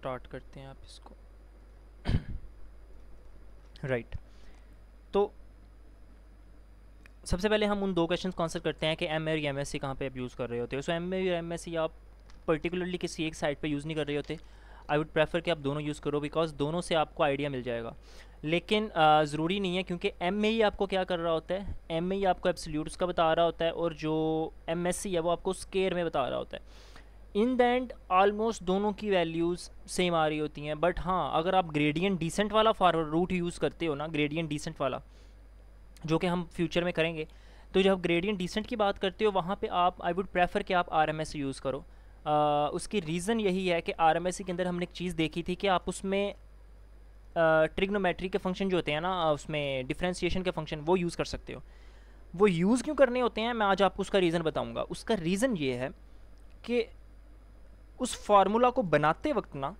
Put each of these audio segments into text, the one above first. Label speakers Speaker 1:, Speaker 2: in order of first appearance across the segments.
Speaker 1: Start करते हैं आप इसको राइट right. तो सबसे पहले हम उन दो क्वेश्चन कॉन्सर करते हैं कि एम और एम एस सी कहाँ पर आप यूज़ कर रहे होते हो सो एम और एम एस सी आप पर्टिकुलरली किसी एक साइड पे यूज़ नहीं कर रहे होते आई वुड प्रेफर कि आप दोनों यूज़ करो बिकॉज दोनों से आपको आइडिया मिल जाएगा लेकिन ज़रूरी नहीं है क्योंकि एम ए ही आपको क्या कर रहा होता है एम ए ही आपको एब्सोल्यूट्स का बता रहा होता है और जो एम एस सी है वो आपको स्केयर में बता रहा होता है इन द एंड ऑलमोस्ट दोनों की वैल्यूज़ सेम आ रही होती हैं बट हाँ अगर आप ग्रेडियंट डिसेंट वाला फॉरवर्ड रूट यूज़ करते हो ना ग्रेडियंट डिसेंट वाला जो कि हम फ्यूचर में करेंगे तो जब ग्रेडियंट डिसेंट की बात करते हो वहाँ पे आप आई वुड प्रेफर कि आप आर यूज़ करो आ, उसकी रीज़न यही है कि आर के अंदर हमने एक चीज़ देखी थी कि आप उसमें ट्रिग्नोमेट्री के फंक्शन जो होते हैं ना उसमें डिफ्रेंसीशन के फंक्शन वो यूज़ कर सकते हो वो यूज़ क्यों करने होते हैं मैं आज आपको उसका रीज़न बताऊँगा उसका रीज़न ये है कि उस फार्मूला को बनाते वक्त ना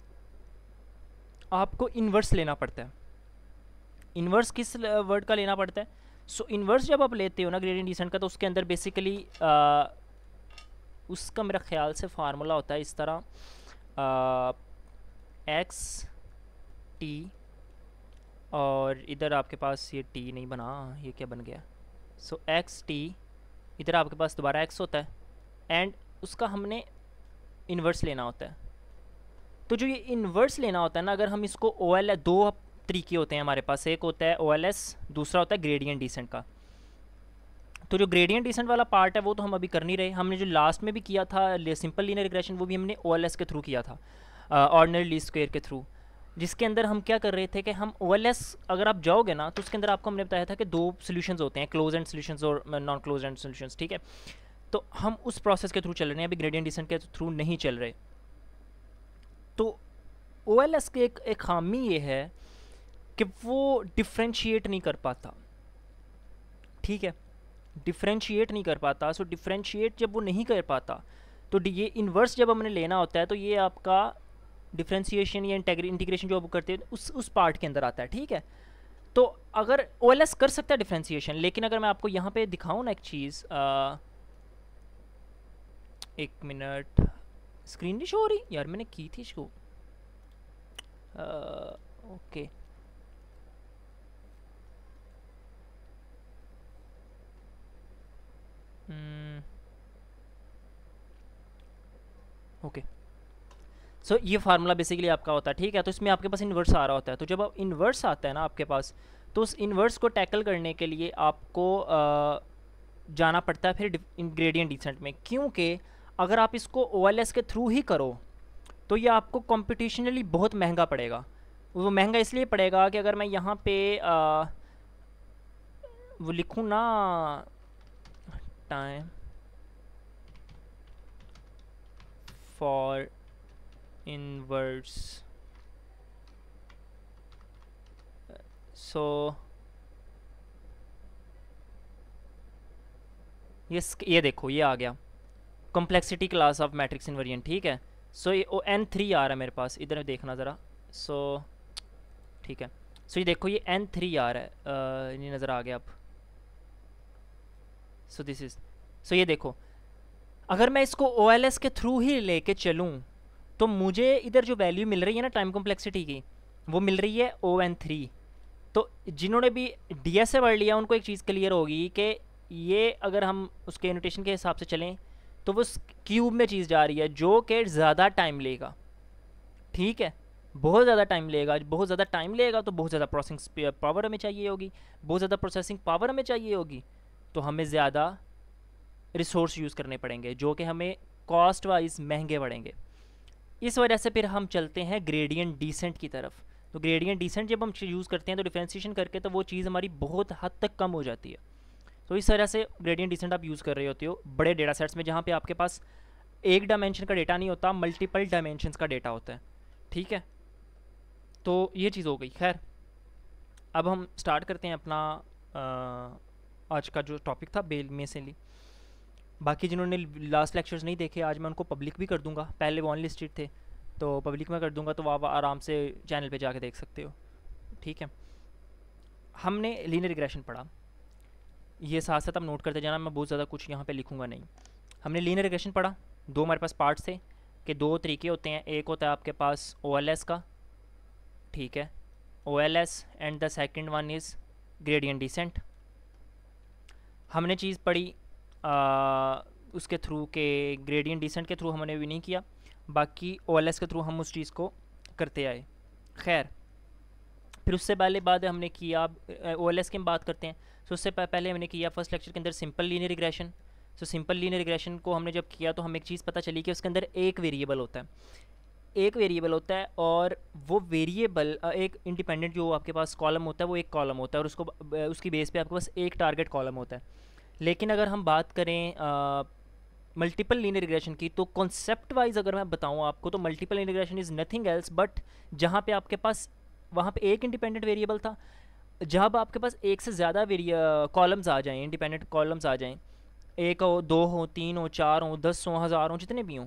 Speaker 1: आपको इन्वर्स लेना पड़ता है इन्वर्स किस वर्ड का लेना पड़ता है सो so, इन्वर्स जब आप लेते हो ना ग्रेडियंट डिसेंट का तो उसके अंदर बेसिकली आ, उसका मेरा ख्याल से फार्मूला होता है इस तरह एक्स टी और इधर आपके पास ये टी नहीं बना ये क्या बन गया सो एक्स टी इधर आपके पास दोबारा एक्स होता है एंड उसका हमने इन्वर्स लेना होता है तो जो ये इन्वर्स लेना होता है ना अगर हम इसको ओ एल दो तरीके होते हैं हमारे पास एक होता है ओ एल एस दूसरा होता है ग्रेडियंट डिसेंट का तो जो ग्रेडियंट डिसेंट वाला पार्ट है वो तो हम अभी कर नहीं रहे हमने जो लास्ट में भी किया था सिंपल लीनर रिग्रेशन वो भी हमने ओ एल एस के थ्रू किया था ऑर्डनरी ली स्क्वेयर के थ्रू जिसके अंदर हम क्या कर रहे थे कि हम ओ अगर आप जाओगे ना तो उसके अंदर आपको हमने बताया था कि दो सोल्यूशन होते हैं क्लोज एंड सोल्यूशन और नॉन क्लोज एंड सोल्यूशन ठीक है तो हम उस प्रोसेस के थ्रू चल रहे हैं अभी ग्रेडियंट डिसेंट के थ्रू नहीं चल रहे तो ओ एल एस के एक, एक खामी ये है कि वो डिफ्रेंशिएट नहीं कर पाता ठीक है डिफ्रेंशिएट नहीं कर पाता सो डिफ्रेंशिएट जब वो नहीं कर पाता तो ये इन्वर्स जब हमने लेना होता है तो ये आपका डिफ्रेंशिएशन या इंटीग्रेशन जो आप करते हैं उस उस पार्ट के अंदर आता है ठीक है तो अगर ओ कर सकता है डिफ्रेंशिएशन लेकिन अगर मैं आपको यहाँ पे दिखाऊँ ना एक चीज़ एक मिनट स्क्रीन नहीं शो हो रही यार मैंने की थी शो ओके ओके सो ये फार्मूला बेसिकली आपका होता है ठीक है तो इसमें आपके पास इन्वर्स आ रहा होता है तो जब आप इन्वर्स आता है ना आपके पास तो उस इन्वर्स को टैकल करने के लिए आपको आ, जाना पड़ता है फिर इंग्रेडिएंट डिसेंट में क्योंकि अगर आप इसको ओ के थ्रू ही करो तो ये आपको कॉम्पिटिशनली बहुत महंगा पड़ेगा वो महंगा इसलिए पड़ेगा कि अगर मैं यहाँ पे आ, वो लिखूँ ना टाइम फॉर इनवर्स सो ये ये देखो ये आ गया complexity class of matrix inversion ठीक है सो ये ओ एन थ्री आ रहा है मेरे पास इधर देखना ज़रा सो ठीक है सो ये देखो ये एन थ्री आ रहा है ये नज़र आ गया अब सो दिस इज़ सो ये देखो अगर मैं इसको ओ एल एस के थ्रू ही लेके चलूँ तो मुझे इधर जो वैल्यू मिल रही है ना टाइम कॉम्प्लेक्सिटी की वो मिल रही है ओ एन थ्री तो जिन्होंने भी डी एस ए वर्ड लिया उनको एक चीज़ क्लियर होगी कि ये अगर हम उसके इनोटेशन के हिसाब से चलें तो वो क्यूब में चीज़ जा रही है जो कि ज़्यादा टाइम लेगा ठीक है बहुत ज़्यादा टाइम लेगा बहुत ज़्यादा टाइम लेगा तो बहुत ज़्यादा प्रोसेसिंग पावर हमें चाहिए होगी बहुत ज़्यादा प्रोसेसिंग पावर हमें चाहिए होगी तो हमें ज़्यादा रिसोर्स यूज़ करने पड़ेंगे जो कि हमें कॉस्ट वाइज महंगे पड़ेंगे इस वजह से फिर हम चलते हैं ग्रेडियंट डिसेंट की तरफ तो ग्रेडियंट डिसेंट जब हम यूज़ करते हैं तो डिफ्रेंसीशन करके तो वो चीज़ हमारी बहुत हद तक कम हो जाती है तो इस तरह से ग्रेडियंट डिसेंट आप यूज़ कर रहे होते हो बड़े डेटा सेट्स में जहाँ पे आपके पास एक डायमेंशन का डेटा नहीं होता मल्टीपल डायमेंशन का डेटा होता है ठीक है तो ये चीज़ हो गई खैर अब हम स्टार्ट करते हैं अपना आ, आज का जो टॉपिक था बेल से ली बाकी जिन्होंने लास्ट लेक्चर्स नहीं देखे आज मैं उनको पब्लिक भी कर दूंगा पहले वो लिस्टेड थे तो पब्लिक में कर दूंगा तो आप आराम से चैनल पे जाके देख सकते हो ठीक है हमने लीनियर रिग्रेशन पढ़ा ये साथ साथ आप नोट करते जाना मैं बहुत ज़्यादा कुछ यहाँ पे लिखूँगा नहीं हमने लीनर रिग्रेशन पढ़ा दो हमारे पास पार्ट्स थे कि दो तरीके होते हैं एक होता है आपके पास ओ का ठीक है O and the second one is gradient descent हमने चीज़ पढ़ी आ, उसके थ्रू के ग्रेडियंट डिसेंट के थ्रू हमने भी नहीं किया बाकी ओ के थ्रू हम उस चीज़ को करते आए खैर फिर उससे पहले बाद हमने किया ओ एल के हम बात करते हैं सो उससे पहले हमने किया फर्स्ट लेक्चर के अंदर simple linear regression so simple linear regression को हमने जब किया तो हमें एक चीज़ पता चली कि उसके अंदर एक वेरिएबल होता है एक वेरिएबल होता है और वो वेरिएबल एक इंडिपेंडेंट जो आपके पास कॉलम होता है वो एक कॉलम होता है और उसको उसकी बेस पे आपके पास एक टारगेट कॉलम होता है लेकिन अगर हम बात करें मल्टीपल लीनियर रिग्रेशन की तो कॉन्सेप्ट वाइज अगर मैं बताऊँ आपको तो multiple linear regression is nothing else but जहाँ पे आपके पास वहाँ पे एक इंडिपेंडेंट वेरिएबल था जब आपके पास एक से ज़्यादा कॉलम्स आ जाएँ इंडिपेंडेंट कॉलम्स आ जाएँ एक हो दो हो तीन हो चार हो दस हो हज़ार हो जितने भी हों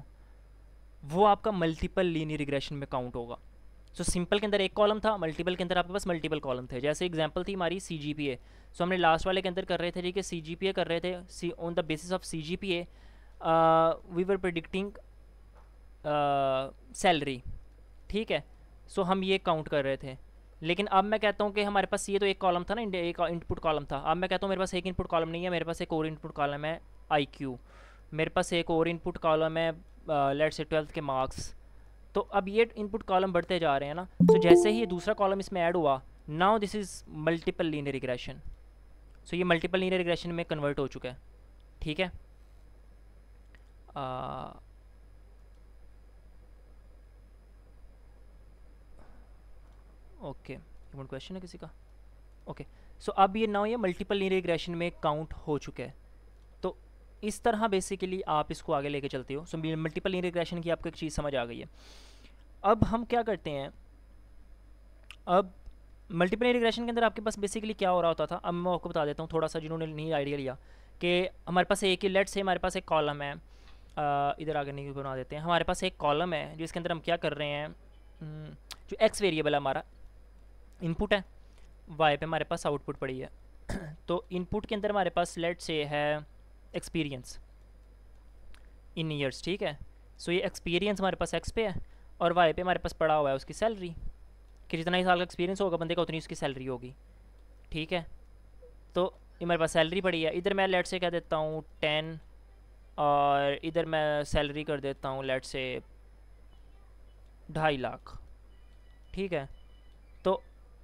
Speaker 1: वो आपका मल्टीपल लीनियर रिग्रेशन में काउंट होगा सो so, सिंपल के अंदर एक कॉलम था मल्टीपल के अंदर आपके पास मल्टीपल कॉलम थे जैसे एग्जांपल थी हमारी सी जी पी ए सो हमने लास्ट वाले के अंदर कर रहे थे ठीक है सी जी पी ए कर रहे थे see on the basis of C G P A we were predicting salary ठीक है सो so, हम ये काउंट कर रहे थे लेकिन अब मैं कहता हूँ कि हमारे पास ये तो एक कॉलम था ना एक इनपुट कॉलम था अब मैं कहता हूँ मेरे पास एक इनपुट कॉलम नहीं है मेरे पास एक और इनपुट कॉलम है आई क्यू मेरे पास एक और इनपुट कॉलम है लेट से ट्वेल्थ के मार्क्स तो अब ये इनपुट कॉलम बढ़ते जा रहे हैं ना तो जैसे ही दूसरा कॉलम इसमें ऐड हुआ now this is multiple linear regression so ये मल्टीपल लीनियर रिग्रेशन में कन्वर्ट हो चुका है ठीक है आ, ओके इवन क्वेश्चन है किसी का ओके सो अब ये ना ये मल्टीपल लीनियर रिग्रेशन में काउंट हो चुका है तो इस तरह बेसिकली आप इसको आगे लेके चलते हो सो मल्टीपल लीनियर रिग्रेशन की आपको एक चीज़ समझ आ गई है अब हम क्या करते हैं अब मल्टीपल रिग्रेशन के अंदर आपके पास बेसिकली क्या हो रहा होता था अब मैं आपको बता देता हूँ थोड़ा सा जिन्होंने नहीं आइडिया लिया कि हमारे पास एक ही लेट से हमारे पास एक कॉलम है इधर आगे नहीं बना देते हैं हमारे पास एक कॉलम है जिसके अंदर हम क्या कर रहे हैं हम्म, जो एक्स वेरिएबल है हमारा इनपुट है वाई पे हमारे पास आउटपुट पड़ी है तो इनपुट के अंदर हमारे पास लेट से है एक्सपीरियंस इन ईयर्स ठीक है सो so, ये एक्सपीरियंस हमारे पास एक्स पे है और वाई पे हमारे पास पड़ा हुआ है उसकी सैलरी कि जितना ही साल का एक्सपीरियंस होगा बंदे का उतनी उसकी सैलरी होगी ठीक है तो ये मेरे पास सैलरी पड़ी है इधर मैं लेट से कह देता हूँ टेन और इधर मैं सैलरी कर देता हूँ लेट से ढाई लाख ठीक है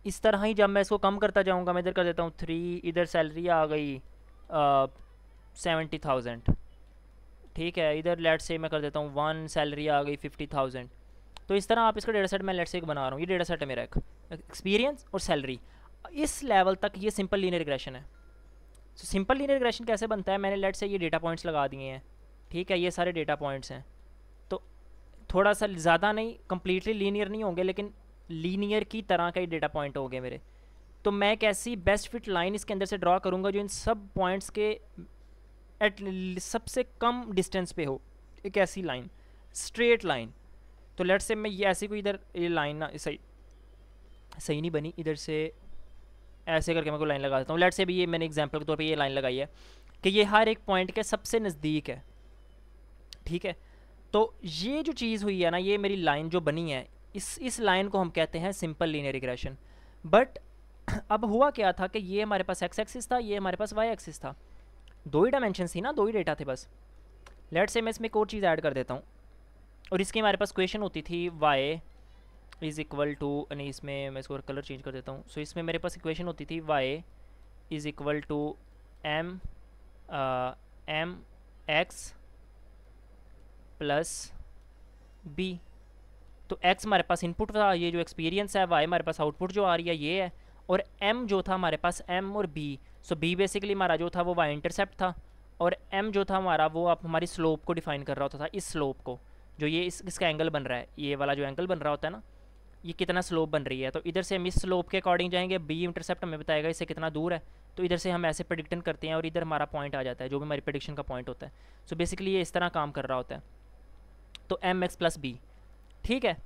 Speaker 1: इस तरह ही जब मैं इसको कम करता जाऊँगा मैं इधर कर देता हूँ थ्री इधर सैलरी आ गई सेवेंटी थाउजेंड ठीक है इधर लेट से मैं कर देता हूँ वन सैलरी आ गई फिफ्टी थाउजेंड तो इस तरह आप इसका डेटा सेट मैं लेट से एक बना रहा हूँ ये डेटा सेट है मेरा एक एक्सपीरियंस और सैलरी इस लेवल तक ये सिंपल लीनियर रिग्रेशन है सो सिंपल लीनियर रिग्रेशन कैसे बनता है मैंने लेट से ये डेटा पॉइंट्स लगा दिए हैं ठीक है ये सारे डेटा पॉइंट्स हैं तो थोड़ा सा ज़्यादा नहीं कम्प्लीटली लीनियर नहीं होंगे लेकिन लीनियर की तरह का ही डेटा पॉइंट हो गया मेरे तो मैं एक ऐसी बेस्ट फिट लाइन इसके अंदर से ड्रा करूँगा जो इन सब पॉइंट्स के एट सबसे कम डिस्टेंस पे हो एक ऐसी लाइन स्ट्रेट लाइन तो लेट से मैं ये ऐसी कोई इधर ये लाइन ना सही सही नहीं बनी इधर से ऐसे करके मैं कोई लाइन लगा देता हूँ लेट से भी ये मैंने एग्जाम्पल के तौर पर ये लाइन लगाई है कि ये हर एक पॉइंट के सबसे नज़दीक है ठीक है तो ये जो चीज़ हुई है ना ये मेरी लाइन जो बनी है इस इस लाइन को हम कहते हैं सिंपल लीनियर रिग्रेशन बट अब हुआ क्या था कि ये हमारे पास एक्स एक्सिस था ये हमारे पास वाई एक्सिस था दो ही डायमेंशन थी ना दो ही डेटा थे बस लेट से मैं इसमें एक और चीज़ ऐड कर देता हूँ और इसकी हमारे पास क्वेश्चन होती थी वाई इज़ इक्वल टू यानी इसमें मैं इसको कलर चेंज कर देता हूँ सो so, इसमें मेरे पास इक्वेशन होती थी y is equal to m m x plus b तो एक्स हमारे पास इनपुट था ये जो एक्सपीरियंस है वाई हमारे पास आउटपुट जो आ रही है ये है और एम जो था हमारे पास एम और बी सो बी बेसिकली हमारा जो था वो वाई इंटरसेप्ट था और एम जो था हमारा वो आप हमारी स्लोप को डिफाइन कर रहा होता था इस स्लोप को जो ये इस इसका एंगल बन रहा है ये वाला जो एंगल बन रहा होता है ना ये कितना स्लोप बन रही है तो इधर से हम इस स्लोप के अकॉर्डिंग जाएंगे बी इंटरसेप्ट हमें बताएगा इससे कितना दूर है तो इधर से हम ऐसे प्रडिक्टन करते हैं और इधर हमारा पॉइंट आ जाता है जो भी हमारी प्रडिक्शन का पॉइंट होता है सो so बेसिकली ये इस तरह काम कर रहा होता है तो एम एक्स प्लस बी ठीक है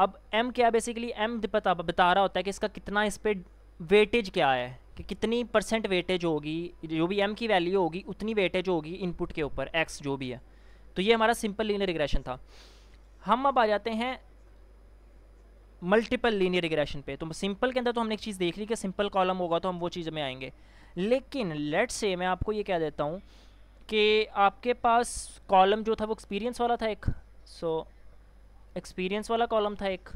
Speaker 1: अब एम क्या बेसिकली एम पता बता रहा होता है कि इसका कितना इस पर वेटेज क्या है कि कितनी परसेंट वेटेज होगी जो भी एम की वैल्यू होगी उतनी वेटेज होगी इनपुट के ऊपर एक्स जो भी है तो ये हमारा सिंपल लीनियर रिग्रेशन था हम अब आ जाते हैं मल्टीपल लीनियर रिग्रेशन पे तो सिंपल के अंदर तो हमने एक चीज़ देख ली कि सिंपल कॉलम होगा तो हम वो चीज़ में आएंगे लेकिन लेट्स से मैं आपको ये कह देता हूँ कि आपके पास कॉलम जो था वो एक्सपीरियंस वाला था एक सो so, एक्सपीरियंस वाला कॉलम था एक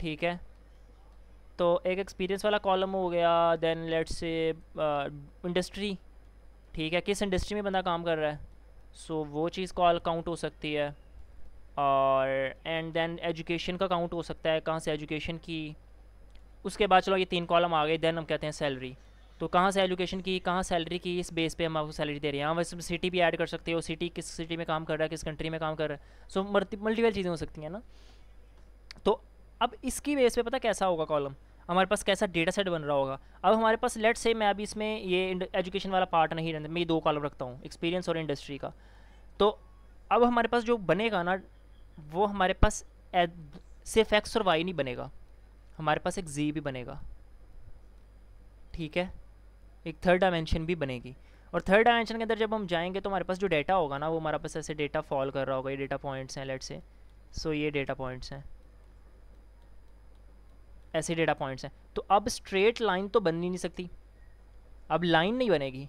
Speaker 1: ठीक है तो एक एक्सपीरियंस वाला कॉलम हो गया देन लेट्स से इंडस्ट्री ठीक है किस इंडस्ट्री में बंदा काम कर रहा है सो so, वो चीज़ कॉल काउंट हो सकती है और एंड देन एजुकेशन का काउंट हो सकता है कहाँ से एजुकेशन की उसके बाद चलो ये तीन कॉलम आ गए देन हम कहते हैं सैलरी तो कहाँ से एजुकेशन की कहाँ सैलरी की इस बेस पे हम आपको सैलरी दे रहे हैं यहाँ इसमें सिटी भी ऐड कर सकते हो सिटी किस सिटी में काम कर रहा है किस कंट्री में काम कर रहा है सो मल्टीपल चीज़ें हो सकती हैं ना तो अब इसकी बेस पे पता कैसा होगा कॉलम हमारे पास कैसा डेटा सेट बन रहा होगा अब हमारे पास लेट से मैं अभी इसमें ये एजुकेशन वाला पार्ट नहीं रहता मैं ये दो कॉलम रखता हूँ एक्सपीरियंस और इंडस्ट्री का तो अब हमारे पास जो बनेगा ना वो हमारे पास सिर्फ एक्स और वाई नहीं बनेगा हमारे पास एक जी भी बनेगा ठीक है एक थर्ड डायमेंशन भी बनेगी और थर्ड डायमेंशन के अंदर जब हम जाएंगे तो हमारे पास जो डेटा होगा ना वो हमारे पास ऐसे डेटा फॉल कर रहा होगा ये डेटा पॉइंट्स हैं लेट से सो ये डेटा पॉइंट्स हैं ऐसे डेटा पॉइंट्स हैं तो अब स्ट्रेट लाइन तो बन ही नहीं सकती अब लाइन नहीं बनेगी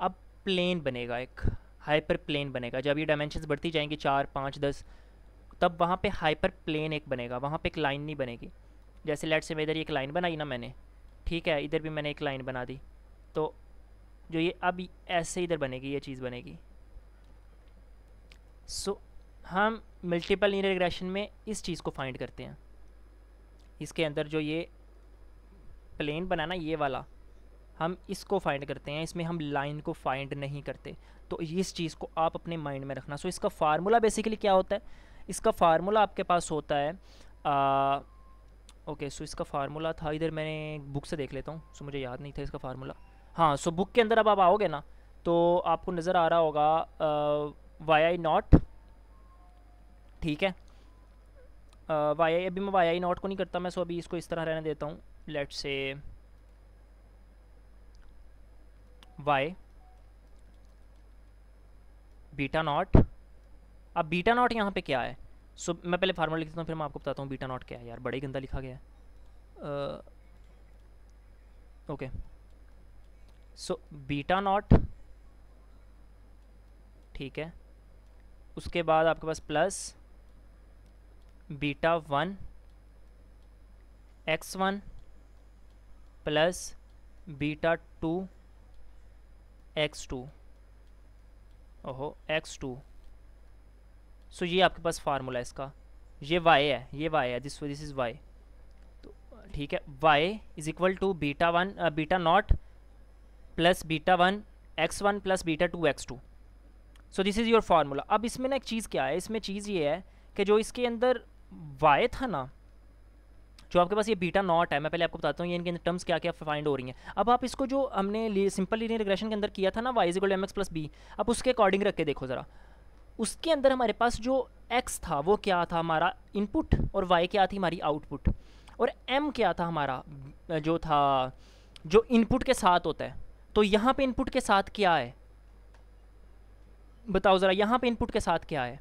Speaker 1: अब प्लेन बनेगा एक हाइपर प्लेन बनेगा जब ये डायमेंशन बढ़ती जाएंगी चार पाँच दस तब वहाँ पर हाइपर प्लेन एक बनेगा वहाँ पर एक लाइन नहीं बनेगी जैसे लेट से मैं इधर एक लाइन बनाई ना मैंने ठीक है इधर भी मैंने एक लाइन बना दी तो जो ये अब ऐसे इधर बनेगी ये चीज़ बनेगी सो so, हम मल्टीपल लीनियर रिग्रेशन में इस चीज़ को फाइंड करते हैं इसके अंदर जो ये प्लेन बनाना ये वाला हम इसको फाइंड करते हैं इसमें हम लाइन को फाइंड नहीं करते तो इस चीज़ को आप अपने माइंड में रखना सो so, इसका फार्मूला बेसिकली क्या होता है इसका फार्मूला आपके पास होता है आ, ओके सो इसका फार्मूला था इधर मैंने बुक से देख लेता हूँ सो मुझे याद नहीं था इसका फार्मूला हाँ सो बुक के अंदर अब आप आओगे ना तो आपको नज़र आ रहा होगा वाई आई नॉट ठीक है वाई आई अभी मैं वाई आई नॉट को नहीं करता मैं सो अभी इसको इस तरह रहने देता हूँ let say y beta naught अब बीटा नॉट यहाँ पे क्या है सो so, मैं पहले फार्मूला लिख देता हूँ फिर मैं आपको बताता हूँ बीटा नॉट क्या है यार बड़े गंदा लिखा गया है okay uh, okay. So beta naught ठीक है उसके बाद आपके पास plus beta one x one plus beta two x two ओहो एक्स टू सो ये आपके पास फार्मूला है इसका ये वाई है ये वाई है दिस दिस इज़ वाई तो ठीक है Y is equal to beta one beta naught plus beta one x one plus beta two x two so this is your formula अब इसमें ना एक चीज़ क्या है इसमें चीज़ ये है कि जो इसके अंदर वाई था ना जो आपके पास ये बीटा नॉट है मैं पहले आपको बताता हूँ ये इनके अंदर टर्म्स क्या क्या फाइंड हो रही हैं अब आप इसको जो हमने सिंपल लीनियर रिग्रेशन के अंदर किया था ना y is m x plus b अब उसके अकॉर्डिंग रख के देखो ज़रा उसके अंदर हमारे पास जो एक्स था वो क्या था हमारा इनपुट और वाई क्या थी हमारी आउटपुट और एम क्या था हमारा जो था जो इनपुट के साथ होता है तो यहाँ पे इनपुट के साथ क्या है बताओ ज़रा यहाँ पे इनपुट के साथ क्या है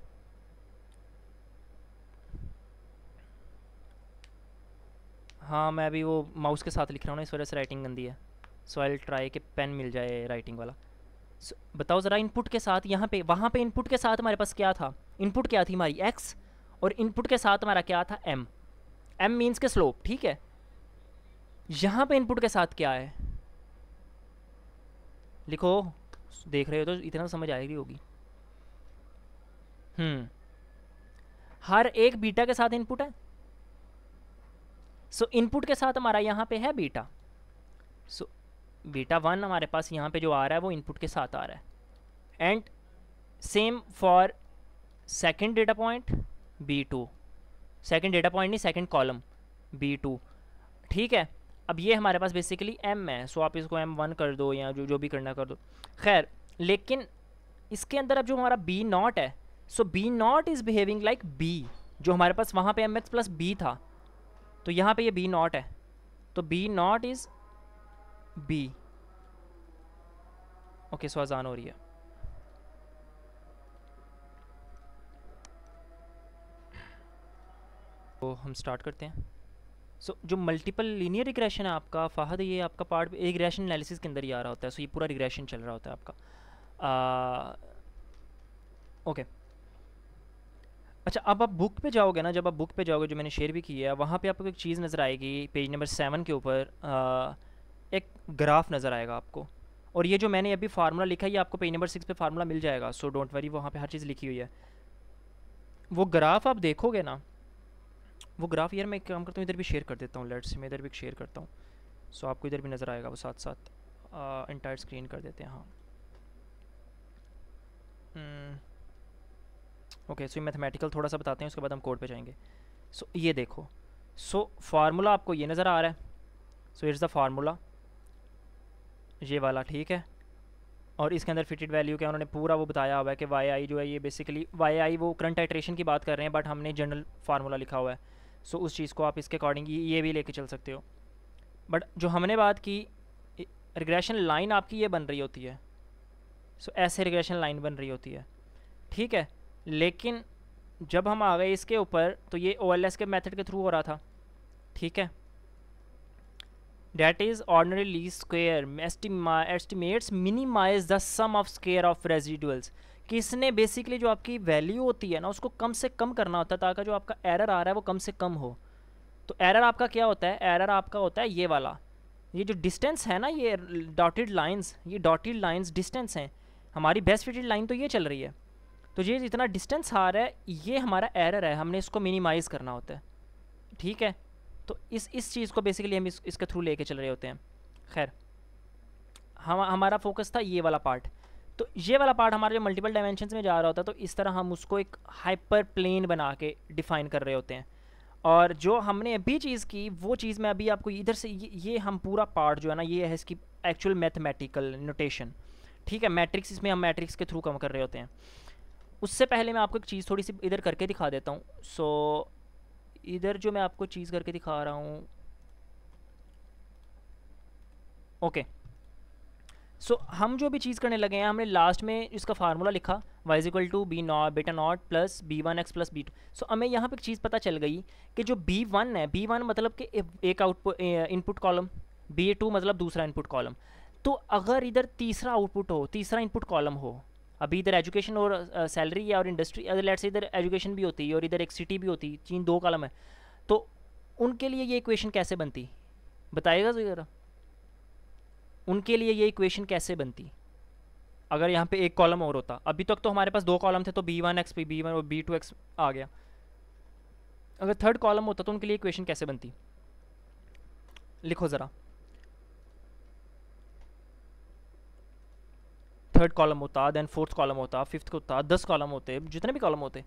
Speaker 1: हाँ मैं अभी वो माउस के साथ लिख रहा हूँ ना इस वजह से राइटिंग गंदी है सो आई ट्राई कि पेन मिल जाए राइटिंग वाला so, बताओ ज़रा इनपुट के साथ यहाँ पे वहाँ पे इनपुट के साथ हमारे पास क्या था इनपुट क्या थी हमारी एक्स और इनपुट के साथ हमारा क्या था एम एम मीन्स के स्लोप ठीक है यहाँ पे इनपुट के साथ क्या है लिखो देख रहे हो तो इतना तो समझ आ रही होगी हम्म हर एक बीटा के साथ इनपुट है सो so, इनपुट के साथ हमारा यहाँ पे है beta so so, beta one हमारे पास यहाँ पे जो आ रहा है वो इनपुट के साथ आ रहा है and same for second data point b two second data point नहीं सेकेंड कॉलम बी टू ठीक है अब ये हमारे पास बेसिकली एम है सो आप इसको एम वन कर दो या जो जो भी करना कर दो खैर लेकिन इसके अंदर अब जो हमारा बी नॉट है so b naught is behaving like b जो हमारे पास वहाँ पे एम एक्स प्लस बी था तो यहाँ पे ये बी नॉट है तो b naught is b okay so आजान हो रही है तो हम स्टार्ट करते हैं सो so, जो मल्टीपल लीनियर रिग्रेशन है आपका फ़ाहद ये आपका पार्ट रिग्रेशन एनालिसिस के अंदर ही आ रहा होता है सो so, ये पूरा रिग्रेशन चल रहा होता है आपका ओके अच्छा अब आप बुक पे जाओगे ना जब आप बुक पे जाओगे जो मैंने शेयर भी किया है वहाँ पे आपको एक चीज़ नज़र आएगी पेज नंबर सेवन के ऊपर एक ग्राफ नज़र आएगा आपको और ये जो मैंने अभी फार्मूला लिखा है ये आपको पेज नंबर सिक्स पे फार्मूला मिल जाएगा सो डोंट वरी वहाँ पे हर चीज़ लिखी हुई है वो ग्राफ आप देखोगे ना वो ग्राफ यार मैं एक काम करता हूँ इधर भी शेयर कर देता हूँ लेट्स से मैं इधर भी शेयर करता हूँ सो आपको इधर भी नज़र आएगा वो साथ साथ इंटायर स्क्रीन कर देते हैं हाँ ओके सो मैथमेटिकल थोड़ा सा बताते हैं उसके बाद हम कोड पे जाएंगे सो so, ये देखो सो so, फार्मूला आपको ये नज़र आ रहा है सो इट्स द फार्मूला ये वाला ठीक है और इसके अंदर फिटेड वैल्यू क्या उन्होंने पूरा वो बताया हुआ है कि वाई आई जो है ये बेसिकली वाई आई वो करंट आइट्रेशन की बात कर रहे हैं बट हमने जनरल फार्मूला लिखा हुआ है सो उस चीज़ को आप इसके अकॉर्डिंग ये भी लेके चल सकते हो बट जो हमने बात की रिग्रेशन लाइन आपकी ये बन रही होती है सो so, ऐसे रिग्रेशन लाइन बन रही होती है ठीक है लेकिन जब हम आ गए इसके ऊपर तो ये ओ के मेथड के थ्रू हो रहा था ठीक है डेट इज़ ऑर्डनरी ली squares estimates minimize the sum of square of residuals कि इसने बेसिकली जो आपकी वैल्यू होती है ना उसको कम से कम करना होता है ताकि जो आपका एरर आ रहा है वो कम से कम हो तो एरर आपका क्या होता है एरर आपका होता है ये वाला ये जो डिस्टेंस है ना ये डॉटेड लाइंस ये डॉटेड लाइंस डिस्टेंस हैं हमारी बेस्ट फिटेड लाइन तो ये चल रही है तो ये जितना डिस्टेंस आ रहा है ये हमारा एरर है हमने इसको मिनिमाइज़ करना होता है ठीक है तो इस इस चीज़ को बेसिकली हम इस, इसके थ्रू ले चल रहे होते हैं खैर हम हमारा फोकस था ये वाला पार्ट तो ये वाला पार्ट हमारा जो मल्टीपल डायमेंशन में जा रहा होता है तो इस तरह हम उसको एक हाइपर प्लेन बना के डिफ़ाइन कर रहे होते हैं और जो हमने अभी चीज़ की वो चीज़ मैं अभी आपको इधर से ये, ये हम पूरा पार्ट जो है ना ये है इसकी एक्चुअल मैथमेटिकल नोटेशन ठीक है मैट्रिक्स इसमें हम मैट्रिक्स के थ्रू कम कर रहे होते हैं उससे पहले मैं आपको एक चीज़ थोड़ी सी इधर करके दिखा देता हूँ सो so, इधर जो मैं आपको चीज़ करके दिखा रहा हूँ ओके okay. सो हम जो भी चीज़ करने लगे हैं हमने लास्ट में इसका फार्मूला लिखा वाइजिकल equal to b naught beta naught plus b one x plus b two so हमें यहाँ पर एक चीज़ पता चल गई कि जो बी वन है बी वन मतलब कि एक output input column b two मतलब दूसरा इनपुट कॉलम तो अगर इधर तीसरा आउटपुट हो तीसरा इनपुट कॉलम हो अभी इधर एजुकेशन और सैलरी या और इंडस्ट्री अगर लेट से इधर एजुकेशन भी होती है और इधर एक सिटी भी होती चीन दो कॉलम है तो उनके लिए ये इक्वेशन कैसे बनती बताएगा जरा उनके लिए ये इक्वेशन कैसे बनती अगर यहाँ पे एक कॉलम और होता अभी तक तो हमारे पास दो कॉलम थे तो b one x b one और बी टू एक्स आ गया अगर थर्ड कॉलम होता तो उनके लिए इक्वेशन कैसे बनती लिखो ज़रा थर्ड कॉलम होता देन फोर्थ कॉलम होता फिफ्थ होता दस कॉलम होते जितने भी कॉलम होते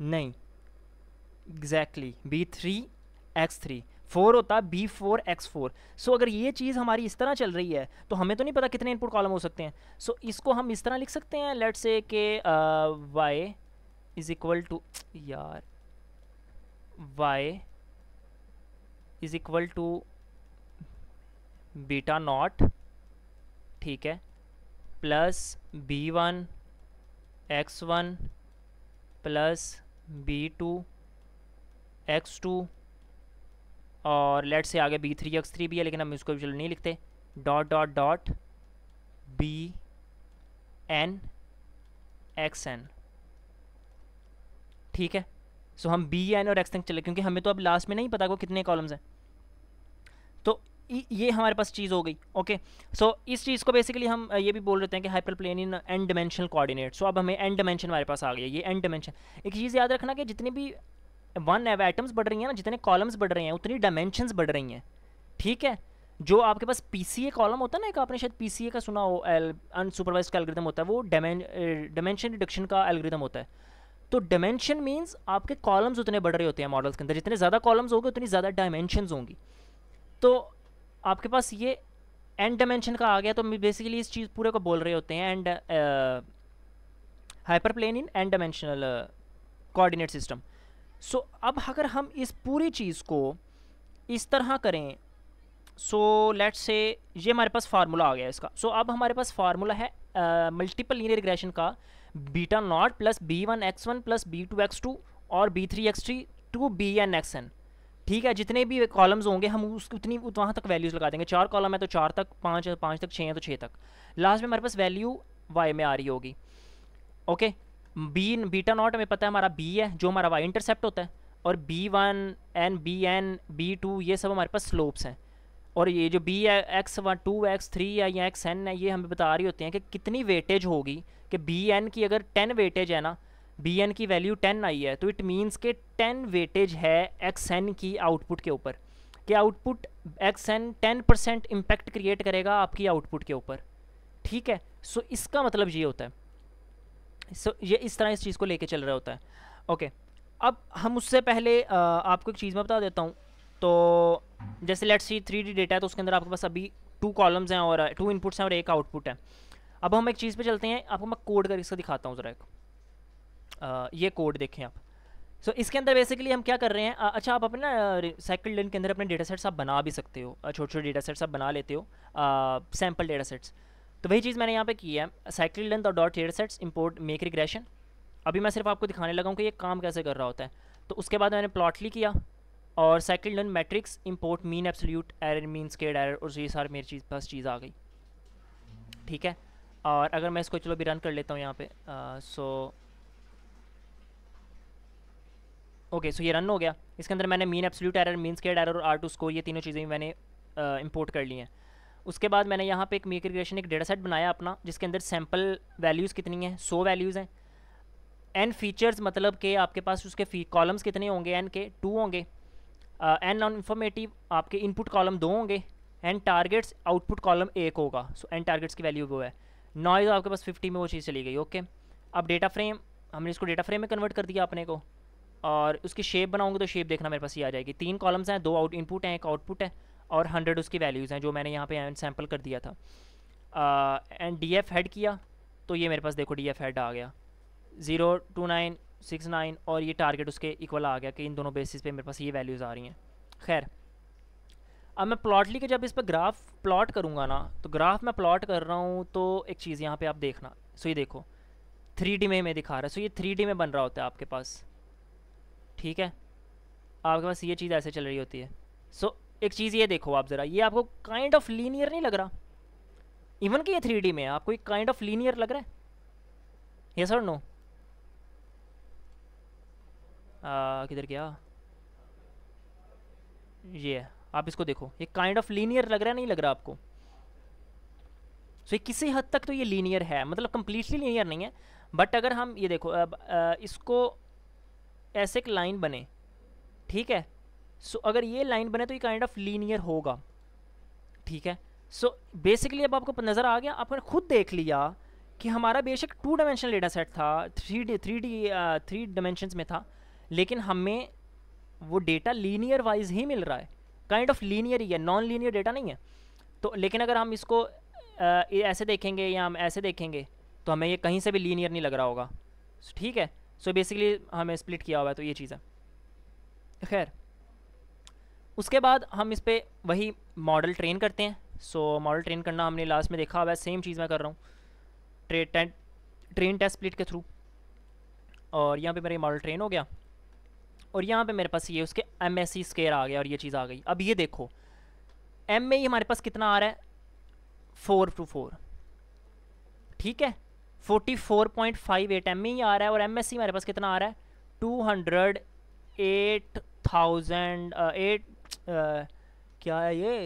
Speaker 1: नहीं exactly b three x three four होता है b four x four so अगर ये चीज़ हमारी इस तरह चल रही है तो हमें तो नहीं पता कितने इनपुट कॉलम हो सकते हैं सो so, इसको हम इस तरह लिख सकते हैं लेट से के वाई इज़ इक्वल टू यार y is equal to beta naught ठीक है plus b one x one plus b two x two और लेट से आगे बी थ्री एक्स थ्री भी है लेकिन हम इसको चलो नहीं लिखते dot dot dot b n x n ठीक है सो so, हम बी एन और एक्स तक चले क्योंकि हमें तो अब लास्ट में नहीं पता को कितने कॉलम्स हैं तो ये हमारे पास चीज़ हो गई ओके सो so, इस चीज़ को बेसिकली हम ये भी बोल रहे हैं कि hyper hyperplane in and dimensional coordinate so अब हमें एंड डिमेंशन हमारे पास आ गया ये एंड डिमेंशन एक चीज़ याद रखना कि जितनी भी वन एव एटम्स बढ़ रही हैं ना जितने कॉलम्स बढ़ रहे हैं उतनी डायमेंशंस बढ़ रही हैं ठीक है जो आपके पास पी कॉलम होता है ना एक आपने शायद पी का सुना हो एल अनसुपरवाइज का एलग्रिदम होता है वो डायमेंशन रिडक्शन का एलग्रिदम होता है तो डायमेंशन मीन्स आपके कॉलम्स उतने बढ़ रहे होते हैं मॉडल्स के अंदर जितने ज़्यादा कॉलम्स होंगे उतनी ज़्यादा डायमेंशनस होंगी तो आपके पास ये एंड डायमेंशन का आ गया तो बेसिकली इस चीज़ पूरे को बोल रहे होते हैं n hyperplane in n dimensional coordinate system so अब अगर हम इस पूरी चीज़ को इस तरह करें सो लेट से ये हमारे पास फार्मूला आ गया इसका सो so, अब हमारे पास फार्मूला है मल्टीपल लीनियर रिग्रेशन का beta naught plus b one x one plus b two x two और b three x three to b n x n ठीक है जितने भी कॉलम्स होंगे हम उस उतनी वहाँ तक वैल्यूज़ लगा देंगे चार कॉलम है तो चार तक पाँच है तो पाँच तक छः है तो छः तक लास्ट में हमारे पास वैल्यू वाई में आ रही होगी ओके बी बीटा नॉट हमें पता है हमारा बी है जो हमारा वाई इंटरसेप्ट होता है और b one n b n b two ये सब हमारे पास स्लोप्स हैं और ये जो बी है x one two x three है या एक्स एन है ये हमें बता रही होती हैं कि कितनी वेटेज होगी कि बी एन की अगर टेन वेटेज है ना बी एन की वैल्यू टेन आई है तो इट मीन्स के टेन वेटेज है एक्स एन की आउटपुट के ऊपर कि output x n ten percent impact create करेगा आपकी आउटपुट के ऊपर ठीक है सो so, इसका मतलब ये होता है सो ये इस तरह इस चीज़ को लेके चल रहा होता है ओके अब हम उससे पहले आपको एक चीज़ मैं बता देता हूँ तो जैसे let's see three D data है तो उसके अंदर आपके पास अभी टू कॉलम्स हैं और टू इनपुट्स हैं और एक आउटपुट है अब हम एक चीज़ पे चलते हैं आपको मैं कोड करके इसका दिखाता हूँ ज़रा एक ये कोड देखें आप सो so, इसके अंदर बेसिकली हम क्या कर रहे हैं आ, अच्छा आप अपने सेकंड लेन के अंदर अपने डेटा सेट्स आप बना भी सकते हो छोटे छोटे डेटा सेट्स आप बना लेते हो सैम्पल डेटा सेट्स तो वही चीज़ मैंने यहाँ पे की है साइकिल लेंथ और datasets import make regression अभी मैं सिर्फ आपको दिखाने लगा हूँ कि ये काम कैसे कर रहा होता है तो उसके बाद मैंने प्लॉटली किया और scikit learn metrics import mean absolute error mean squared error और ये सारे मेरी चीज़ बस चीज़ आ गई ठीक है और अगर मैं इसको चलो भी रन कर लेता हूँ यहाँ पे सो ओके सो ये रन हो गया इसके अंदर मैंने mean absolute error mean squared error और आर टू स्कोर ये तीनों चीज़ें मैंने इम्पोर्ट कर ली हैं उसके बाद मैंने यहाँ पे एक मेक रिग्रेशन एक डेटा सेट बनाया अपना जिसके अंदर सैम्पल वैल्यूज़ कितनी हैं सौ वैल्यूज़ हैं एन फीचर्स मतलब के आपके पास उसके कॉलम्स कितने होंगे एन के टू होंगे एन नॉन इन्फॉर्मेटिव आपके इनपुट कॉलम दो होंगे एन टारगेट्स आउटपुट कॉलम एक होगा सो एंड टारगेट्स की वैल्यू वो है नॉइज़ आपके पास फिफ्टी में वो चीज़ चली गई ओके अब डेटा फ्रेम हमने इसको डेटा फ्रेम में कन्वर्ट कर दिया अपने को और उसकी शेप बनाऊंगे तो शेप देखना मेरे पास ये आ जाएगी तीन कॉलम्स हैं दो आउट इनपुट हैं एक आउटपुट है और हंड्रेड उसकी वैल्यूज़ हैं जो मैंने यहाँ पे सैम्पल कर दिया था एंड डी एफ हेड किया तो ये मेरे पास देखो डी एफ हेड आ गया zero two nine six nine और ये टारगेट उसके इक्वल आ गया कि इन दोनों बेसिस पे मेरे पास ये वैल्यूज़ आ रही हैं खैर अब मैं प्लॉटली के जब इस पर ग्राफ प्लॉट करूँगा ना तो ग्राफ मैं प्लॉट कर रहा हूँ तो एक चीज़ यहाँ पर आप देखना सो ये देखो थ्री डी में मैं दिखा रहा है सो ये थ्री डी में बन रहा होता है आपके पास ठीक है आपके पास ये चीज़ ऐसे चल रही होती है सो एक चीज़ ये देखो आप ज़रा ये आपको काइंड ऑफ लीनियर नहीं लग रहा इवन कि ये थ्री में है आपको एक काइंड ऑफ लीनियर लग रहा है ये सर नो किधर गया ये है आप इसको देखो ये काइंड ऑफ लीनियर लग रहा है नहीं लग रहा आपको सो so, ये किसी हद तक तो ये लीनियर है मतलब कम्प्लीटली लीनियर नहीं है बट अगर हम ये देखो अब इसको ऐसे एक लाइन बने ठीक है सो so, अगर ये लाइन बने तो ये काइंड ऑफ लीनियर होगा ठीक है सो so, बेसिकली अब आपको नज़र आ गया आपने खुद देख लिया कि हमारा बेशक टू डायमेंशनल डेटा सेट था three D three D three dimension में था लेकिन हमें वो डेटा लीनियर वाइज ही मिल रहा है काइंड ऑफ लीनियर ही है नॉन लीनियर डेटा नहीं है तो लेकिन अगर हम इसको आ, ऐसे देखेंगे या हम ऐसे देखेंगे तो हमें ये कहीं से भी लीनियर नहीं लग रहा होगा ठीक है सो so बेसिकली हमें स्प्लिट किया हुआ है तो ये चीज़ है खैर उसके बाद हम इस पर वही मॉडल ट्रेन करते हैं सो मॉडल ट्रेन करना हमने लास्ट में देखा हुआ है सेम चीज़ मैं कर रहा हूँ ट्रे ट्रेन टेस्ट स्प्लिट के थ्रू और यहाँ पे मेरा मॉडल ट्रेन हो गया और यहाँ पे मेरे पास ये उसके एम एस सी स्केयर आ गया और ये चीज़ आ गई अब ये देखो एम में ही हमारे पास कितना आ रहा है फोर टू फोर ठीक है forty four point five eight M में ही आ रहा है और एम एस सी हमारे पास कितना आ रहा है two hundred eight thousand eight आ, क्या है ये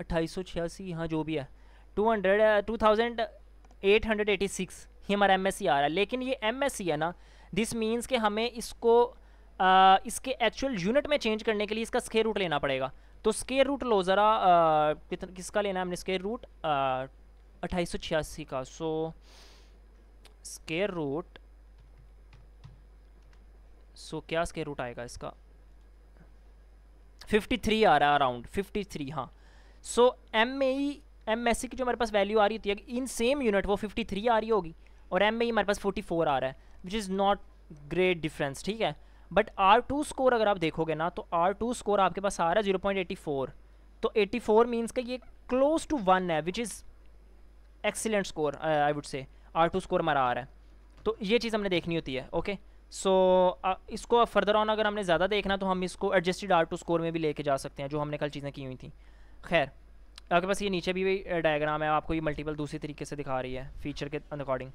Speaker 1: अट्ठाईस सौ छियासी हाँ जो भी है two hundred two thousand eight hundred eighty six ये हमारा एम आ रहा है लेकिन ये एम है ना दिस मीन्स कि हमें इसको आ, इसके एक्चुअल यूनिट में चेंज करने के लिए इसका स्केयर रूट लेना पड़ेगा तो स्केयर रूट लो ज़रा किसका लेना है हमने स्केयर रूट अट्ठाईस सौ छियासी का सो स्केयर रूट सो क्या स्केयर रूट आएगा इसका थ्री आ रहा है अराउंड फिफ्टी थ्री हाँ so M A E M S C की जो हमारे पास वैल्यू आ रही होती है इन सेम यूनिट वो 53 आ रही होगी और एम ए ई हमारे पास 44 आ रहा है which is not great difference ठीक है बट आर टू स्कोर अगर आप देखोगे ना तो आर टू स्कोर आपके पास आ रहा है जीरो पॉइंट एटी फोर तो एटी फोर मीन्स का ये क्लोज टू वन है which is excellent score I would say R two score हमारा आ रहा है तो ये चीज़ हमने देखनी होती है ओके सो so, इसको अब फर्दर ऑन अगर हमने ज़्यादा देखना तो हम इसको एडजस्टेड आर टू स्कोर में भी लेके जा सकते हैं जो हमने कल चीज़ें की हुई थी खैर आपके पास ये नीचे भी, भी डायग्राम है आपको ये मल्टीपल दूसरी तरीके से दिखा रही है फीचर के अकॉर्डिंग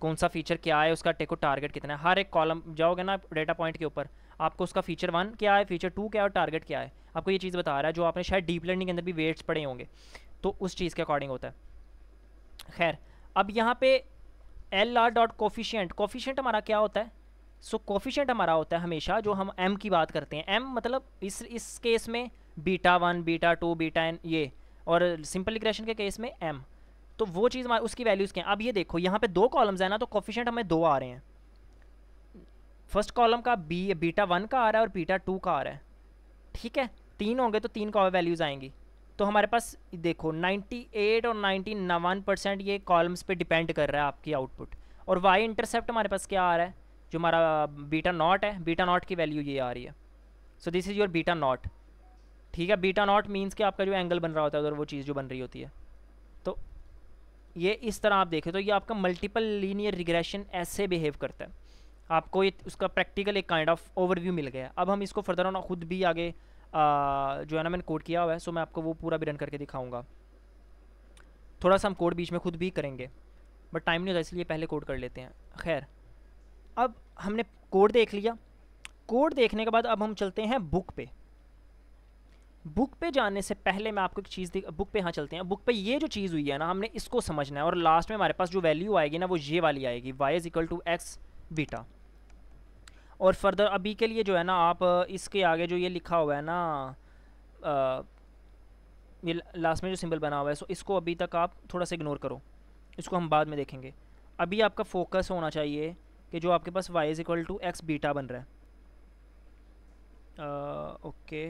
Speaker 1: कौन सा फीचर क्या है उसका टेको टारगेट कितना है हर एक कॉलम जाओगे ना डेटा पॉइंट के ऊपर आपको उसका फीचर वन क्या है फीचर टू क्या है और टारगेट क्या है आपको ये चीज़ बता रहा है जो आपने शायद डीप लर्निंग के अंदर भी वेट्स पड़े होंगे तो उस चीज़ के अकॉर्डिंग होता है खैर अब यहाँ पे L R dot coefficient coefficient हमारा क्या होता है सो so, कोफिशेंट हमारा होता है हमेशा जो हम एम की बात करते हैं एम मतलब इस इस केस में beta one beta two beta n ये और सिंपल इक्रेशन के केस में एम तो वो चीज़ हमारे उसकी वैल्यूज़ क्या अब ये देखो यहाँ पे दो कॉलम्स हैं ना तो कोफिशेंट हमें दो आ रहे हैं फर्स्ट कॉलम का बी बीटा वन का आ रहा है और बीटा टू का आ रहा है ठीक है तीन होंगे तो तीन वैल्यूज़ आएंगी तो हमारे पास देखो 98 और 99 परसेंट ये कॉलम्स पे डिपेंड कर रहा है आपकी आउटपुट और वाई इंटरसेप्ट हमारे पास क्या आ रहा है जो हमारा बीटा नॉट है बीटा नॉट की वैल्यू ये आ रही है so this is your beta naught ठीक है बीटा नॉट मीन्स कि आपका जो एंगल बन रहा होता है उधर वो चीज़ जो बन रही होती है तो ये इस तरह आप देखें तो ये आपका मल्टीपल लीनियर रिग्रेशन ऐसे बिहेव करता है आपको ये उसका प्रैक्टिकल एक काइंड ऑफ ओवरव्यू मिल गया अब हम इसको फर्दर ऑन खुद भी आगे आ, जो है ना मैंने कोड किया हुआ है सो मैं आपको वो पूरा भी रन करके दिखाऊंगा थोड़ा सा हम कोड बीच में खुद भी करेंगे बट टाइम नहीं होता इसलिए पहले कोड कर लेते हैं खैर अब हमने कोड देख लिया कोड देखने के बाद अब हम चलते हैं बुक पे बुक पे जाने से पहले मैं आपको एक चीज़ बुक पे हाँ चलते हैं बुक पे ये जो चीज़ हुई है ना हमने इसको समझना है और लास्ट में हमारे पास जो वैल्यू आएगी ना वो ये वाली आएगी y is equal to x beta और फर्दर अभी के लिए जो है ना आप इसके आगे जो ये लिखा हुआ है ना ये लास्ट में जो सिंबल बना हुआ है सो इसको अभी तक आप थोड़ा सा इग्नोर करो इसको हम बाद में देखेंगे अभी आपका फोकस होना चाहिए कि जो आपके पास y is equal to x beta बन रहा है ओके